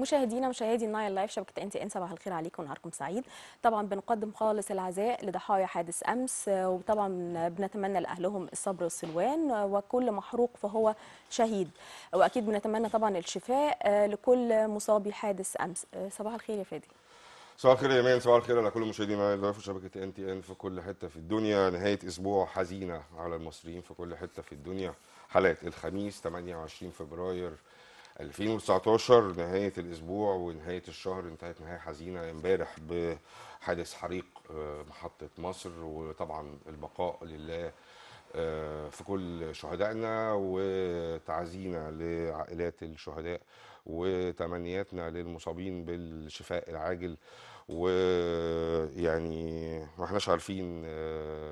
مشاهدينا مشاهدي النايل لايف شبكه ان تي ان صباح الخير عليكم ونهاركم سعيد طبعا بنقدم خالص العزاء لضحايا حادث امس وطبعا بنتمنى لاهلهم الصبر والسلوان وكل محروق فهو شهيد واكيد بنتمنى طبعا الشفاء آه، لكل مصابي حادث امس آه، صباح الخير يا فادي صباح الخير يا مين صباح الخير على كل مشاهدي معايا لايف شبكه ان تي ان في كل حته في الدنيا نهايه اسبوع حزينه على المصريين في كل حته في الدنيا حالات الخميس 28 فبراير 2019 نهاية الأسبوع ونهاية الشهر انتهت نهاية حزينة امبارح بحادث حريق آه، محطة مصر وطبعا البقاء لله آه، في كل شهدائنا وتعزينا لعائلات الشهداء وتمنياتنا للمصابين بالشفاء العاجل ويعني ما احناش عارفين آه،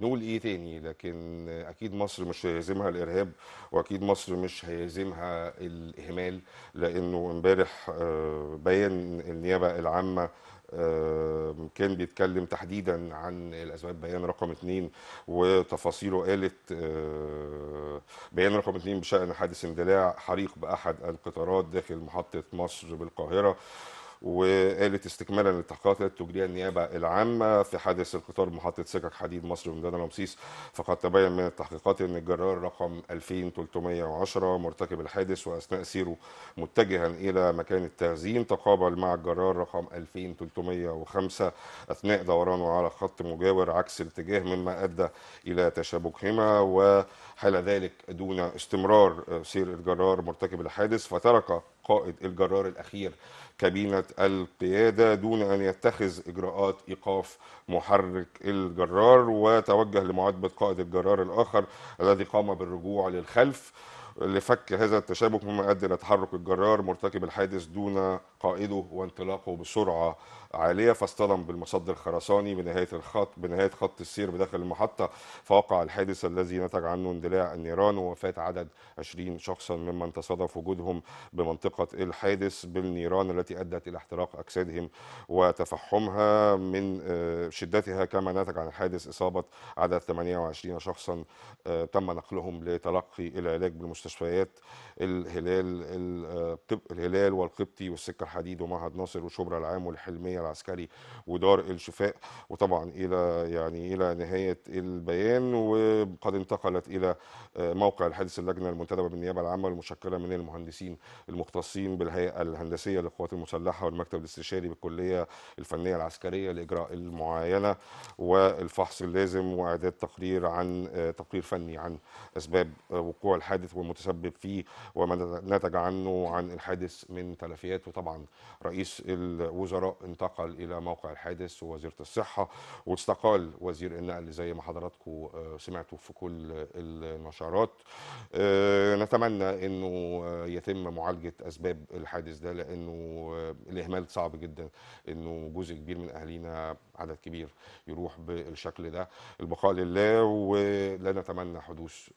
نقول ايه تاني لكن اكيد مصر مش هيهزمها الارهاب واكيد مصر مش هيهزمها الاهمال لانه امبارح آه، بيان النيابه العامه آه، كان بيتكلم تحديدا عن الاسباب بيان رقم اثنين وتفاصيله قالت آه، بيان رقم اثنين بشان حادث اندلاع حريق باحد القطارات داخل محطه مصر بالقاهره وقالت استكمالا للتحقيقات تجريها النيابه العامه في حادث القطار محطه سكك حديد مصر وميدان رمسيس فقد تبين من التحقيقات ان الجرار رقم 2310 مرتكب الحادث واثناء سيره متجها الى مكان التخزين تقابل مع الجرار رقم 2305 اثناء دورانه على خط مجاور عكس الاتجاه مما ادى الى تشابكهما وحال ذلك دون استمرار سير الجرار مرتكب الحادث فترك قائد الجرار الأخير كابينة القيادة دون أن يتخذ إجراءات إيقاف محرك الجرار وتوجه لمعاتبة قائد الجرار الآخر الذي قام بالرجوع للخلف لفك هذا التشابك مما ادى الى تحرك الجرار مرتكب الحادث دون قائده وانطلاقه بسرعه عاليه فاصطدم بالمصد الخرساني بنهايه الخط بنهايه خط السير بداخل المحطه فوقع الحادث الذي نتج عنه اندلاع النيران ووفاه عدد 20 شخصا ممن تصادف وجودهم بمنطقه الحادث بالنيران التي ادت الى احتراق اجسادهم وتفحمها من آه، شدتها كما نتج عن الحادث اصابه عدد 28 شخصا آه، تم نقلهم لتلقي العلاج بالمستشفى مستشفيات الهلال آه، الهلال والقبطي والسكه الحديد ومعهد ناصر وشبرا العام والحلميه العسكري ودار الشفاء وطبعا الى يعني الى نهايه البيان وقد انتقلت الى آه، موقع الحادث اللجنه المنتدبه بالنيابه العامه المشكله من المهندسين المختصين بالهيئه الهندسيه للقوات المسلحه والمكتب الاستشاري بالكليه الفنيه العسكريه لاجراء المعاينه والفحص اللازم واعداد تقرير عن آه، تقرير فني عن اسباب وقوع الحادث والمتهم المتسبب فيه وما نتج عنه عن الحادث من تلفيات وطبعا رئيس الوزراء انتقل الى موقع الحادث ووزيره الصحه واستقال وزير النقل زي ما حضراتكم آه، سمعتوا في كل النشرات آه، نتمنى انه آه، يتم معالجه اسباب الحادث ده لانه الاهمال صعب جدا انه جزء كبير من اهالينا عدد كبير يروح بالشكل ده البقاء لله ولا نتمنى حدوث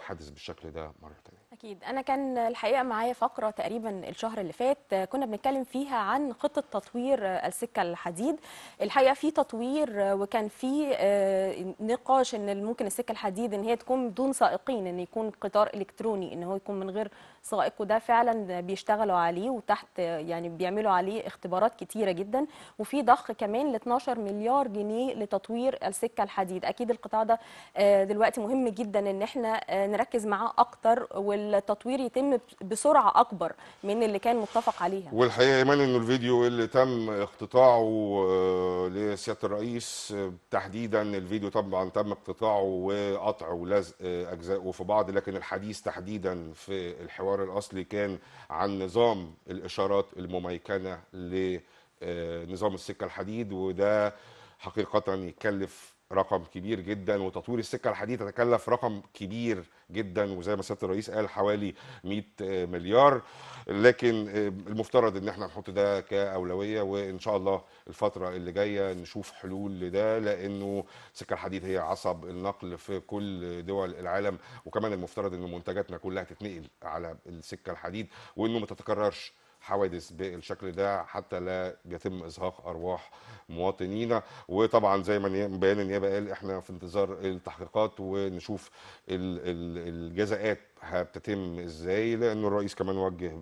حادث بالشكل ده مره اكيد انا كان الحقيقه معايا فقره تقريبا الشهر اللي فات كنا بنتكلم فيها عن خطه تطوير السكه الحديد الحقيقه في تطوير وكان في آه، نقاش ان ممكن السكه الحديد ان هي تكون بدون سائقين ان يكون قطار الكتروني ان هو يكون من غير سائق وده فعلا بيشتغلوا عليه وتحت يعني بيعملوا عليه اختبارات كتيره جدا وفي ضخ كمان ل 12 مليار جنيه لتطوير السكه الحديد اكيد القطاع ده آه، دلوقتي مهم جدا ان احنا آه، نركز معاه اكتر والتطوير يتم بسرعه اكبر من اللي كان متفق عليها والحقيقه ايمان انه الفيديو اللي تم اقتطاعه آه، لسياده الرئيس آه، تحديدا الفيديو طبعا تم اقتطاعه وقطع ولزق آه، اجزائه في بعض لكن الحديث تحديدا في الحوار الاصلي كان عن نظام الاشارات المميكنه لنظام السكه الحديد وده حقيقه يكلف رقم كبير جدا وتطوير السكه الحديد تكلف رقم كبير جدا وزي ما سياده الرئيس قال حوالي 100 مليار لكن آه، المفترض ان احنا نحط ده كاولويه وان شاء الله الفتره اللي جايه نشوف حلول لده لانه السكه الحديد هي عصب النقل في كل دول العالم وكمان المفترض ان منتجاتنا كلها تتنقل على السكه الحديد وانه ما تتكررش حوادث بالشكل ده حتى لا يتم إزهاق أرواح مواطنينا وطبعا زي ما بيان النيابة قال إحنا في انتظار التحقيقات ونشوف الجزاءات هتتم ازاي لان الرئيس كمان وجه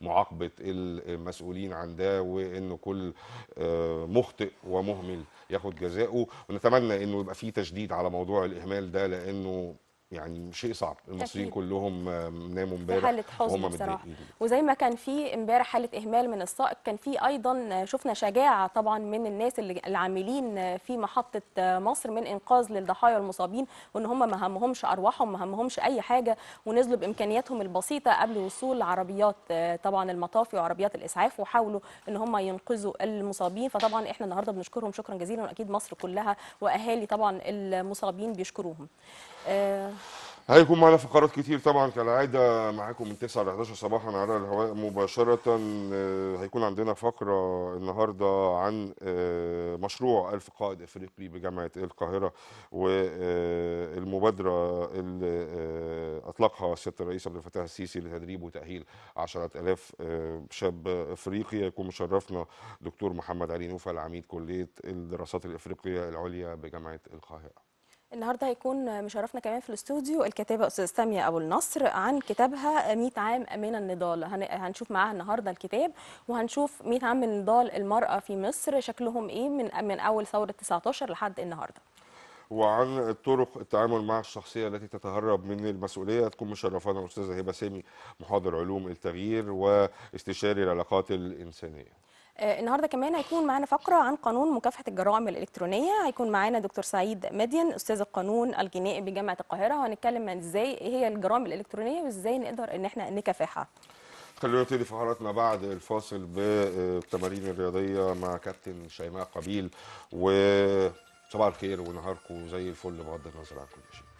بمعاقبه المسؤولين عن ده وان كل آه، مخطئ ومهمل ياخد جزاؤه ونتمنى انه يبقى في تشديد على موضوع الاهمال ده لانه يعني شيء صعب المصريين أكيد. كلهم آه، ناموا امبارح حاله حزن بصراحه وزي ما كان في امبارح حاله اهمال من السائق كان في ايضا شفنا شجاعه طبعا من الناس اللي العاملين في محطه آه، مصر من انقاذ للضحايا والمصابين وان هم ما همهمش ارواحهم ما همهمش اي حاجه ونزلوا بامكانياتهم البسيطه قبل وصول عربيات آه، طبعا المطافي وعربيات الاسعاف وحاولوا ان هم ينقذوا المصابين فطبعا احنا النهارده بنشكرهم شكرا جزيلا واكيد مصر كلها واهالي طبعا المصابين بيشكروهم أه هيكون معانا فقرات كتير طبعا كالعاده معاكم من 9 ل 11 صباحا على الهواء مباشره آه، هيكون عندنا فقره النهارده عن آه، مشروع الف قائد افريقي بجامعه القاهره والمبادره اللي آه، اطلقها سياده الرئيس عبد الفتاح السيسي لتدريب وتاهيل 10000 شاب افريقي هيكون مشرفنا دكتور محمد علي نوفل عميد كليه الدراسات الافريقيه العليا بجامعه القاهره النهارده هيكون مشرفنا كمان في الاستوديو الكاتبه استاذ ساميه ابو النصر عن كتابها 100 عام من النضال هنشوف معاها النهارده الكتاب وهنشوف 100 عام من نضال المراه في مصر شكلهم ايه من من اول ثوره 19 لحد النهارده وعن طرق التعامل مع الشخصية التي تتهرب من المسؤولية تكون مشرفانا الأستاذة هبة سامي محاضر علوم التغيير واستشاري العلاقات الإنسانية آه، النهارده كمان هيكون معانا فقره عن قانون مكافحه الجرائم الالكترونيه هيكون معانا دكتور سعيد مدين استاذ القانون الجنائي بجامعه القاهره وهنتكلم عن ازاي ايه هي الجرائم الالكترونيه وازاي نقدر ان احنا نكافحها خلونا نبتدي فقراتنا بعد الفاصل بالتمارين الرياضيه مع كابتن شيماء قبيل وصباح الخير ونهاركم زي الفل بغض النظر عن كل شيء